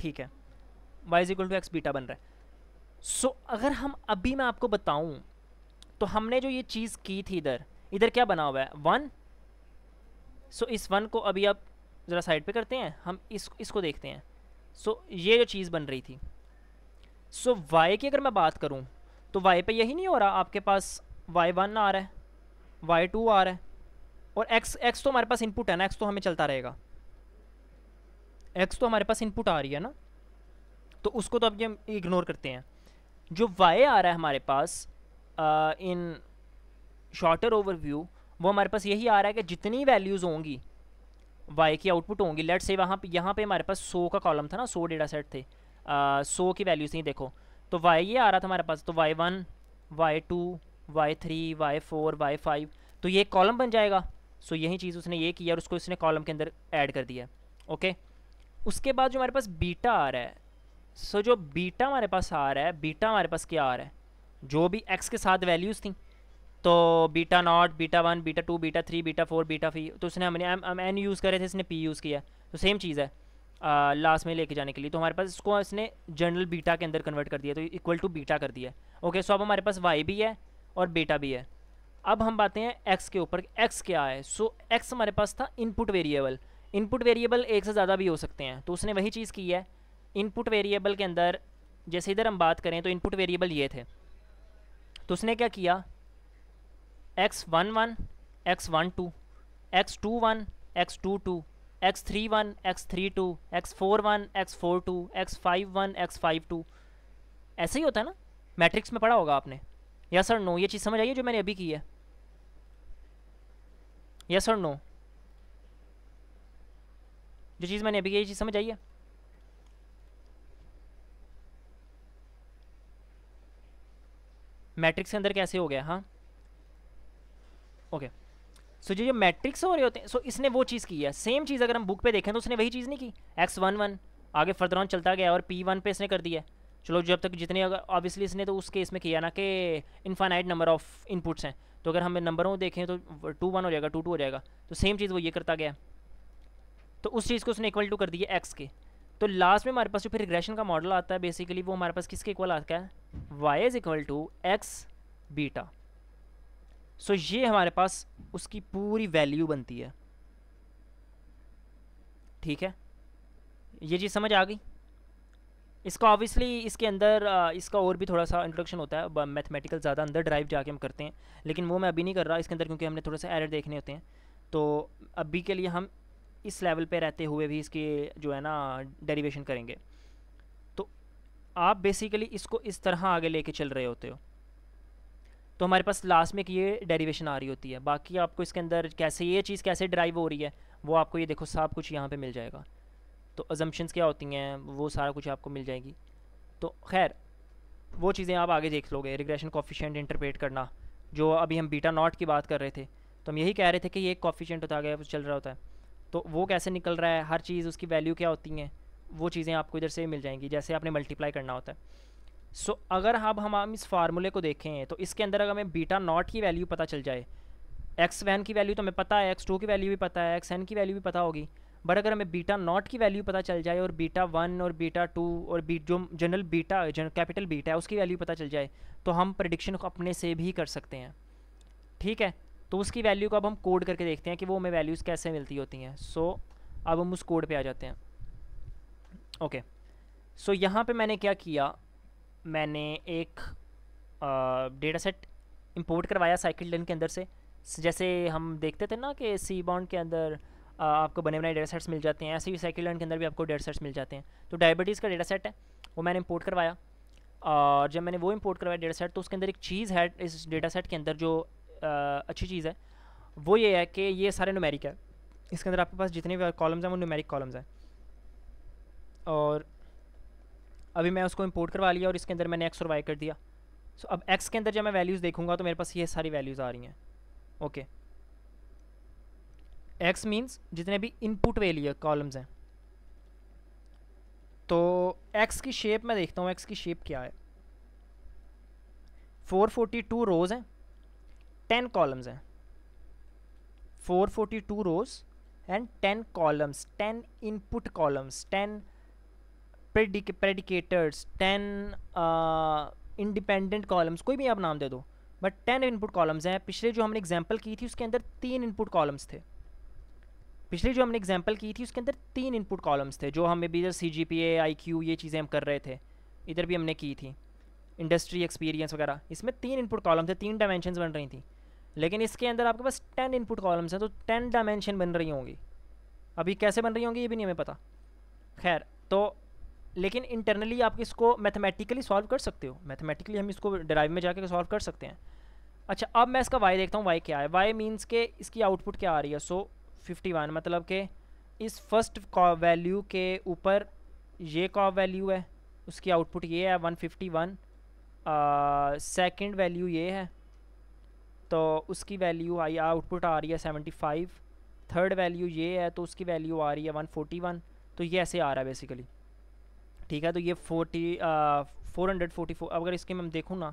Speaker 1: ठीक है Y is equal to x beta बन रहा है सो so, अगर हम अभी मैं आपको बताऊं तो हमने जो ये चीज़ की थी इधर इधर क्या बना हुआ है वन सो so, इस वन को अभी आप ज़रा साइड पे करते हैं हम इस इसको देखते हैं सो so, ये जो चीज़ बन रही थी सो so, वाई की अगर मैं बात करूं तो वाई पे यही नहीं हो रहा आपके पास वाई वन आ रहा है वाई टू आ रहा है और एक्स एक्स तो हमारे पास इनपुट है ना एक्स तो हमें चलता रहेगा एक्स तो हमारे पास इनपुट आ रही है ना तो उसको तो अब हम इग्नोर करते हैं जो वाई आ रहा है हमारे पास आ, इन शॉर्टर ओवरव्यू वो हमारे पास यही आ रहा है कि जितनी वैल्यूज़ होंगी वाई की आउटपुट होंगी लेट से वहाँ पर यहाँ पर हमारे पास सौ का कॉलम था ना सौ डेटा सेट थे सौ की वैल्यूज़ नहीं देखो तो वाई ये आ रहा था हमारे पास तो y one y two y three y four y five तो ये कॉलम बन जाएगा सो यही चीज़ उसने ये किया और उसको इसने कॉलम के अंदर ऐड कर दिया ओके उसके बाद जो हमारे पास बीटा आ रहा है सो जो बीटा हमारे पास आ रहा है बीटा हमारे पास क्या आ रहा है जो भी एक्स के साथ वैल्यूज़ थी तो beta naught beta one beta two beta three beta four beta five तो उसने हमने एम एन यूज़ करे थे इसने पी यूज़ किया तो सेम चीज़ है लास्ट में लेके जाने के लिए तो हमारे पास इसको इसने जनरल बीटा के अंदर कन्वर्ट कर दिया तो इक्वल टू बीटा कर दिया ओके सो अब हमारे पास वाई भी है और बेटा भी है अब हम बातें हैं एक्स के ऊपर एक्स क्या है सो so, एक्स हमारे पास था इनपुट वेरिएबल इनपुट वेरिएबल एक से ज़्यादा भी हो सकते हैं तो उसने वही चीज़ की है इनपुट वेरिएबल के अंदर जैसे इधर हम बात करें तो इनपुट वेरिएबल ये थे तो उसने क्या किया x one one x one two x two one x two two x three one x three two x four one x four two x five one x five two ऐसे ही होता है ना मैट्रिक्स में पढ़ा होगा आपने या सर नो ये चीज़ समझ आई है जो मैंने अभी की है या सर नो जो चीज़ मैंने अभी की ये चीज़ समझ आई है मैट्रिक्स के अंदर कैसे हो गया हाँ ओके सो जो ये मैट्रिक्स हो रहे होते हैं सो so, इसने वो चीज़ की है सेम चीज़ अगर हम बुक पे देखें तो उसने वही चीज़ नहीं की एक्स वन वन आगे फर्दर ऑन चलता गया और पी वन पे इसने कर दिया चलो जब तक जितने अगर ऑब्वियसली इसने तो उस केस में किया ना कि इनफाइनाइट नंबर ऑफ इनपुट्स हैं तो अगर हमें नंबरों देखें तो टू वन हो जाएगा टू टू हो जाएगा तो सेम चीज़ वो ये करता गया तो उस चीज़ को उसने इक्वल टू कर दिया एक्स के तो लास्ट में हमारे पास जो फिर रिग्रेशन का मॉडल आता है बेसिकली वो हमारे पास किसके इक्वल आता है Y is equal to x beta so ये हमारे पास उसकी पूरी वैल्यू बनती है ठीक है ये चीज़ समझ आ गई इसका ऑब्वियसली इसके अंदर इसका और भी थोड़ा सा इंट्रोडक्शन होता है मैथमेटिकल ज़्यादा अंदर ड्राइव जाके हम करते हैं लेकिन वो मैं अभी नहीं कर रहा इसके अंदर क्योंकि हमने थोड़ा सा एरर देखने होते हैं तो अभी के लिए हम इस लेवल पे रहते हुए भी इसके जो है ना डेरिवेशन करेंगे तो आप बेसिकली इसको इस तरह आगे ले चल रहे होते हो तो हमारे पास लास्ट में एक ये डेरीवेशन आ रही होती है बाकी आपको इसके अंदर कैसे ये चीज़ कैसे ड्राइव हो रही है वो आपको ये देखो सब कुछ यहाँ पर मिल जाएगा तो अजम्पन्स क्या होती हैं वो सारा कुछ आपको मिल जाएगी तो खैर वो चीज़ें आप आगे देख लोगे रिग्रेशन कॉफिशेंट इंटरप्रेट करना जो अभी हम बीटा नॉट की बात कर रहे थे तो हम यही कह रहे थे कि ये एक कॉफिशेंट होता गया चल रहा होता है तो वो कैसे निकल रहा है हर चीज़ उसकी वैल्यू क्या होती हैं वो चीज़ें आपको इधर से मिल जाएंगी जैसे आपने मल्टीप्लाई करना होता है सो so, अगर हम हाँ हम इस फार्मूले को देखें तो इसके अंदर अगर हमें बीटा नॉट की वैल्यू पता चल जाए एक्स वैन की वैल्यू तो हमें पता है एक्स टू की वैल्यू भी पता है एक्स एन की वैल्यू भी पता होगी बट अगर हमें बीटा नॉट की वैल्यू पता चल जाए और बीटा वन और बीटा टू और बी जो जनरल बीटा जन कैपिटल बीटा है उसकी वैल्यू पता चल जाए तो हम प्रडिक्शन अपने से भी कर सकते हैं ठीक है तो उसकी वैल्यू को अब हम कोड करके देखते हैं कि वो हमें वैल्यूज़ कैसे मिलती होती हैं सो so, अब हम उस कोड पर आ जाते हैं ओके सो यहाँ पर मैंने क्या किया मैंने एक डेटा सेट इम्पोर्ट करवाया साइकिल के अंदर से जैसे हम देखते थे ना कि सी बॉन्ड के अंदर आपको बने बनाए डेटा सेट्स मिल जाते हैं ऐसे ही साइकिल के अंदर भी आपको डेटा सेट्स मिल जाते हैं तो डायबिटीज़ का डेटा सेट है वो मैंने इंपोर्ट करवाया और जब मैंने वो इंपोर्ट करवाया डेटा सेट तो उसके अंदर एक चीज़ है इस डेटा सेट के अंदर जो आ, अच्छी चीज़ है वो ये है कि ये सारे नुमेरिक है इसके अंदर आपके पास जितने कॉलम्स हैं वो नुमेरिक कॉलम्स हैं और अभी मैं उसको इम्पोर्ट करवा लिया और इसके अंदर मैंने एक्स और वाई कर दिया सो so, अब एक्स के अंदर जब मैं वैल्यूज़ देखूँगा तो मेरे पास ये सारी वैल्यूज़ आ रही हैं ओके okay. एक्स मीन्स जितने भी इनपुट वैल्यू कॉलम्स हैं तो एक्स की शेप मैं देखता हूँ एक्स की शेप क्या है 442 रोज हैं 10 कॉलम्स हैं 442 rows and 10 columns 10 input columns 10 predictors 10 independent columns कोई भी आप नाम दे दो बट 10 इनपुट कॉलम्स हैं पिछले जो हमने एग्जांपल की थी उसके अंदर तीन इनपुट कॉलम्स थे पिछली जो हमने एग्जाम्पल की थी उसके अंदर तीन इनपुट कॉलम्स थे जो हम भी इधर सी G P A I Q ये चीज़ें हम कर रहे थे इधर भी हमने की थी इंडस्ट्री एक्सपीरियंस वगैरह इसमें तीन इनपुट कॉलम थे तीन डायमेंशन बन रही थी लेकिन इसके अंदर आपके पास टेन इनपुट कॉलम्स हैं तो टेन डायमेंशन बन रही होंगी अभी कैसे बन रही होंगी ये भी नहीं हमें पता खैर तो लेकिन इंटरनली आप इसको मैथमेटिकली सॉल्व कर सकते हो मैथमेटिकली हम इसको ड्राइव में जाके सॉल्व कर सकते हैं अच्छा अब मैं इसका वाई देखता हूँ वाई क्या है वाई मीन्स के इसकी आउटपुट क्या आ रही है सो so, 51 मतलब के इस फर्स्ट वैल्यू के ऊपर ये कॉ वैल्यू है उसकी आउटपुट ये है 151 फिफ्टी सेकेंड वैल्यू ये है तो उसकी वैल्यू आई आउटपुट आ रही है 75 थर्ड वैल्यू ये है तो उसकी वैल्यू आ रही है 141 तो ये ऐसे आ रहा है बेसिकली ठीक है तो ये 40 फोर हंड्रेड फोर्टी फोर अगर इसके मैं देखूँ ना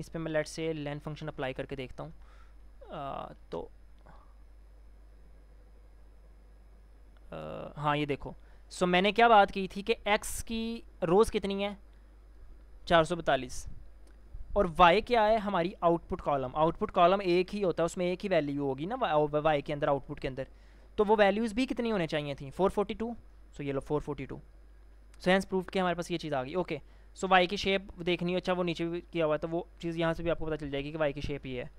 Speaker 1: इस पर मैं लेट से लैंड फंक्शन अप्लाई करके देखता हूँ तो आ, हाँ ये देखो सो मैंने क्या बात की थी कि एक्स की रोज़ कितनी है चार और वाई क्या है हमारी आउटपुट कॉलम आउटपुट कॉलम एक ही होता है उसमें एक ही वैल्यू होगी ना वाई के अंदर आउटपुट के अंदर तो वो वैल्यूज़ भी कितनी होने चाहिए थी 442 सो ये लो 442 सो हैंस प्रूफ के हमारे पास ये चीज़ आ गई ओके सो वाई की शेप देखनी हो अच्छा वो नीचे भी किया हुआ है तो वो चीज़ यहाँ से भी आपको पता चल जाएगी कि वाई की शेप ये है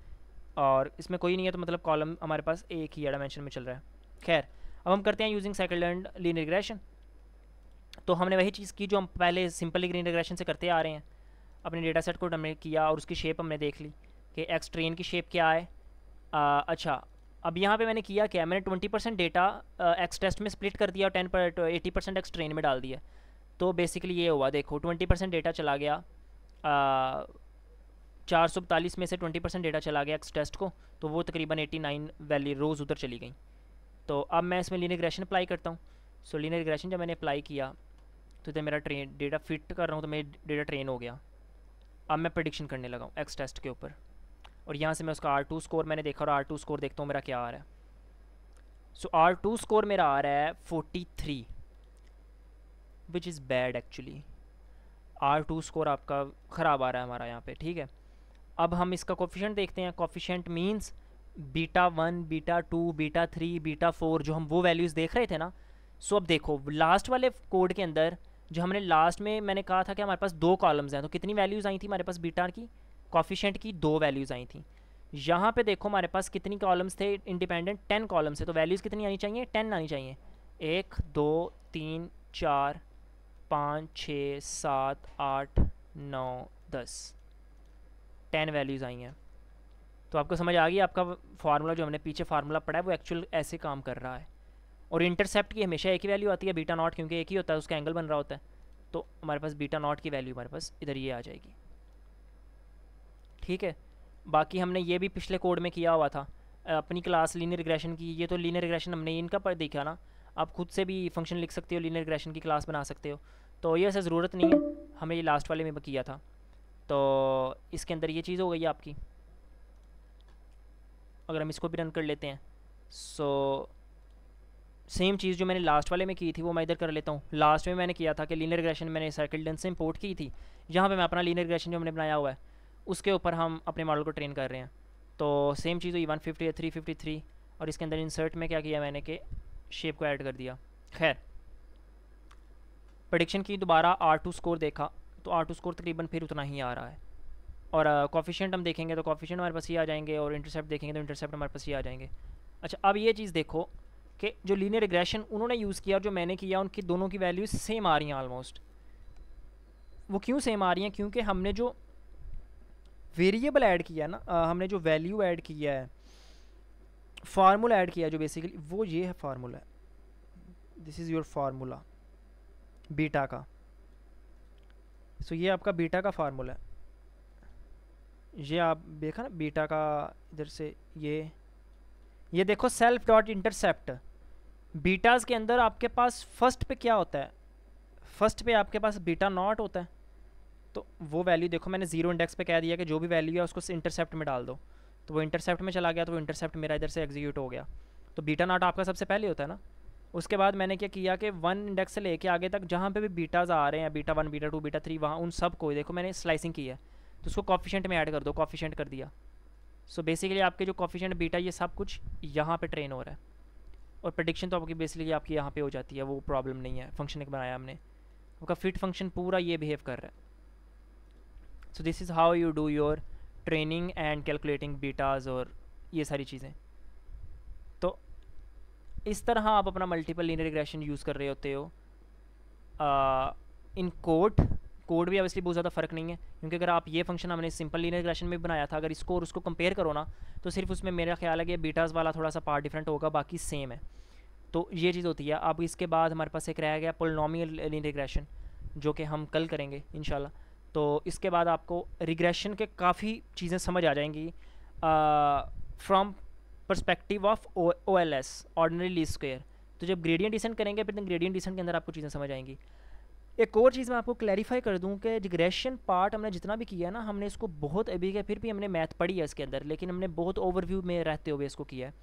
Speaker 1: और इसमें कोई नहीं है तो मतलब कॉलम हमारे पास एक ही डायमेंशन में चल रहा है खैर अब हम करते हैं using second and lean regression तो हमने वही चीज़ की जो हम पहले सिंपली ग्रीन रिग्रेशन से करते आ रहे हैं अपने डेटा सेट को हमने किया और उसकी शेप हमने देख ली कि एक्स ट्रेन की शेप क्या है आ, अच्छा अब यहाँ पे मैंने किया क्या मैंने 20 परसेंट डेटा एक्स टेस्ट में स्प्लिट कर दिया और टेन पर एटी परसेंट एक्स ट्रेन में डाल दिया तो बेसिकली ये हुआ देखो ट्वेंटी परसेंट डेटा चला गया चार सौ में से ट्वेंटी परसेंट डेटा चला गया एक्स टेस्ट को तो वो तकरीबन नाइन वैल्यू रोज़ उधर चली गई तो अब मैं इसमें लीनियर रिग्रेशन अप्लाई करता हूँ सो लीनियर रिग्रेशन जब मैंने अप्लाई किया तो जब मेरा ट्रेन डेटा फिट कर रहा हूँ तो मेरा डेटा ट्रेन हो गया अब मैं प्रडिक्शन करने लगा हूँ एक्स टेस्ट के ऊपर और यहाँ से मैं उसका आर टू स्कोर मैंने देखा और आर टू स्कोर देखता हूँ मेरा क्या आ रहा है सो आर टू स्कोर मेरा आ रहा है forty three which is bad actually R two score आपका ख़राब आ रहा है हमारा यहाँ पे ठीक है अब हम इसका कोफिशेंट देखते हैं coefficient means beta one beta two beta three beta four जो हम वो वैल्यूज़ देख रहे थे ना सो अब देखो लास्ट वाले कोड के अंदर जो हमने लास्ट में मैंने कहा था कि हमारे पास दो कॉलम्स हैं तो कितनी वैल्यूज़ आई थी हमारे पास बीटा की कॉफिशेंट की दो वैल्यूज़ आई थी यहाँ पे देखो हमारे पास कितनी कॉलम्स थे इंडिपेंडेंट टेन कॉलम्स थे तो वैल्यूज़ कितनी आनी चाहिए टेन आनी चाहिए एक दो तीन चार पाँच छ सात आठ नौ दस टेन वैल्यूज़ आई हैं तो आपको समझ आ गई आपका फार्मूला जो हमने पीछे फार्मूला पढ़ा है वो एक्चुअल ऐसे काम कर रहा है और इंटरसेप्ट की हमेशा एक ही वैल्यू आती है बीटा नॉट क्योंकि एक ही होता है उसका एंगल बन रहा होता है तो हमारे पास बीटा नॉट की वैल्यू हमारे पास इधर ये आ जाएगी ठीक है बाकी हमने ये भी पिछले कोड में किया हुआ था अपनी क्लास लीनियर रिग्रेशन की ये तो लीनियर रिग्रेशन हमने इनका पर देखा ना आप खुद से भी फंक्शन लिख सकते हो लीनियर रिग्रेशन की क्लास बना सकते हो तो ये ऐसा ज़रूरत नहीं है हमें ये लास्ट वाले में किया था तो इसके अंदर ये चीज़ हो गई आपकी अगर हम इसको भी रन कर लेते हैं सो सेम चीज़ जो मैंने लास्ट वाले में की थी वो मैं इधर कर लेता हूँ लास्ट में मैंने किया था कि लीनर ग्रेशन मैंने सर्कल डन से इम्पोर्ट की थी यहाँ पे मैं अपना लीनर ग्रेशन जो हमने बनाया हुआ है उसके ऊपर हम अपने मॉडल को ट्रेन कर रहे हैं तो सेम चीज़ हुई one fifty three fifty three और इसके अंदर इंसर्ट में क्या किया मैंने कि शेप को ऐड कर दिया खैर प्रडिक्शन की दोबारा आर टू स्कोर देखा तो आर टू स्कोर तकरीबन फिर उतना ही आ रहा है और कॉफिशेंट uh, हम देखेंगे तो कॉफिशेंट हमारे पास ये आ जाएंगे और इंटरसेप्ट देखेंगे तो इंटरसेप्ट हमारे पास ये आ जाएंगे अच्छा अब ये चीज़ देखो कि जो लीनियर रिग्रेशन उन्होंने यूज़ किया और जो मैंने किया उनकी दोनों की वैल्यूज सेम आ रही हैं ऑलमोस्ट वो क्यों सेम आ रही हैं क्योंकि हमने जो वेरिएबल ऐड किया ना आ, हमने जो वैल्यू ऐड किया है फार्मूला ऐड किया जो बेसिकली वो ये है formula this is your formula beta का सो so, ये आपका बीटा का फार्मूला है ये आप देखा ना बीटा का इधर से ये ये देखो सेल्फ डॉट इंटरसेप्ट बीटाज के अंदर आपके पास फर्स्ट पे क्या होता है फर्स्ट पे आपके पास बीटा नॉट होता है तो वो वैल्यू देखो मैंने जीरो इंडेक्स पे कह दिया कि जो भी वैल्यू है उसको इंटरसेप्ट में डाल दो तो वो इंटरसेप्ट में चला गया तो वो इंटरसेप्ट मेरा इधर से एग्जीक्यूट हो गया तो बीटा नॉट आपका सबसे पहले होता है ना उसके बाद मैंने क्या किया कि वन इंडेक्स से लेके आगे तक जहाँ पे भी बीटाज आ रहे हैं beta one beta two beta three वहाँ उन सब को देखो मैंने स्लाइसिंग की है तो उसको कॉफिशेंट में ऐड कर दो कॉफिशेंट कर दिया सो so बेसिकली आपके जो कॉफिशेंट बीटा ये सब कुछ यहाँ पे ट्रेन हो रहा है और प्रडिक्शन तो आपकी बेसिकली आपकी यहाँ पे हो जाती है वो प्रॉब्लम नहीं है फंक्शन एक बनाया हमने आपका फिट फंक्शन पूरा ये बिहेव कर रहा है so this is how you do your training and calculating betas और ये सारी चीज़ें तो इस तरह आप अपना मल्टीपल लीनियर यूज़ कर रहे होते हो आ, इन कोट कोड भी ऑब्वियसली बहुत ज़्यादा फर्क नहीं है क्योंकि अगर आप ये फंक्शन हमने सिंपल लीनियर रिग्रेशन में बनाया था अगर इसको और उसको कंपेयर करो ना तो सिर्फ उसमें मेरा ख्याल है कि बीटास वाला थोड़ा सा पार्ट डिफरेंट होगा बाकी सेम है तो ये चीज़ होती है अब इसके बाद हमारे पास एक रह गया पोलनॉमियल लीनियर रिग्रेशन जो कि हम कल करेंगे इन तो इसके बाद आपको रिग्रेशन के काफ़ी चीज़ें समझ आ जाएंगी from perspective of O L S ordinary least square तो जब ग्रेडियंट डिसेंट करेंगे फिर ग्रेडियंट तो डिसेंट के अंदर आपको चीज़ें समझ आएंगी एक और चीज़ मैं आपको क्लैरिफाई कर दूं कि डिग्रेशन पार्ट हमने जितना भी किया है ना हमने इसको बहुत अभी के फिर भी हमने मैथ पढ़ी है इसके अंदर लेकिन हमने बहुत ओवरव्यू में रहते हुए इसको किया है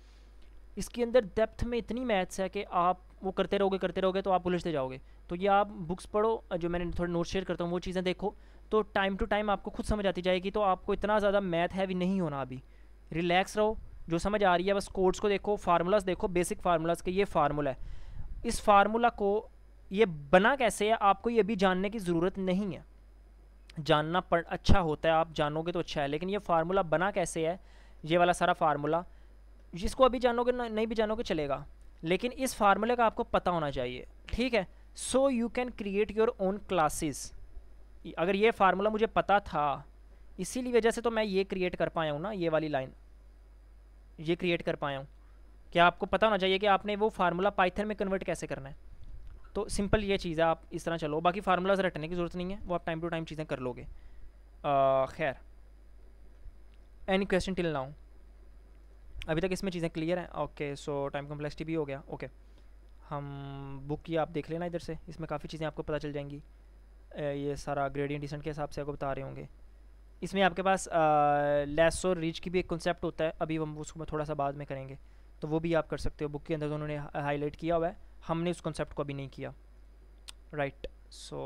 Speaker 1: इसके अंदर डेप्थ में इतनी मैथ्स है कि आप वो करते रहोगे करते रहोगे तो आप उलझते जाओगे तो ये आप बुक्स पढ़ो जो मैंने थोड़ा नोट शेयर करता हूँ वो चीज़ें देखो तो टाइम टू टाइम आपको खुद समझ आती जाएगी तो आपको इतना ज़्यादा मैथ हैवी नहीं होना अभी रिलैक्स रहो जो समझ आ रही है बस कोर्ट्स को देखो फार्मूलाज देखो बेसिक फार्मूलाज के ये फार्मूला है इस फार्मूला को ये बना कैसे है आपको ये अभी जानने की ज़रूरत नहीं है जानना पड़ अच्छा होता है आप जानोगे तो अच्छा है लेकिन ये फार्मूला बना कैसे है ये वाला सारा फार्मूला जिसको अभी जानोगे नहीं भी जानोगे चलेगा लेकिन इस फार्मूले का आपको पता होना चाहिए ठीक है so you can create your own classes अगर ये फार्मूला मुझे पता था इसीलिए वजह से तो मैं ये क्रिएट कर पाया हूँ ना ये वाली लाइन ये क्रिएट कर पाया हूँ क्या आपको पता होना चाहिए कि आपने वो फार्मूला पाइथन में कन्वर्ट कैसे करना है तो सिंपल ये चीज़ है आप इस तरह चलो बाकी फार्मूलाज रटने की ज़रूरत नहीं है वो आप टाइम टू टाइम चीज़ें कर लोगे खैर एनी क्वेश्चन टिल नाउ अभी तक इसमें चीज़ें क्लियर हैं ओके सो टाइम कम्प्लेक्सिटी भी हो गया ओके okay. हम बुक की आप देख लेना इधर से इसमें काफ़ी चीज़ें आपको पता चल जाएंगी ये सारा ग्रेडियंट डिसेंट के हिसाब से आपको बता रहे होंगे इसमें आपके पास लेस और रीच की भी एक कॉन्सेप्ट होता है अभी हम उसको थोड़ा सा बाद में करेंगे तो वो भी आप कर सकते हो बुक के अंदर तो उन्होंने हाईलाइट किया हुआ है हमने उस कॉन्सेप्ट को अभी नहीं किया राइट सो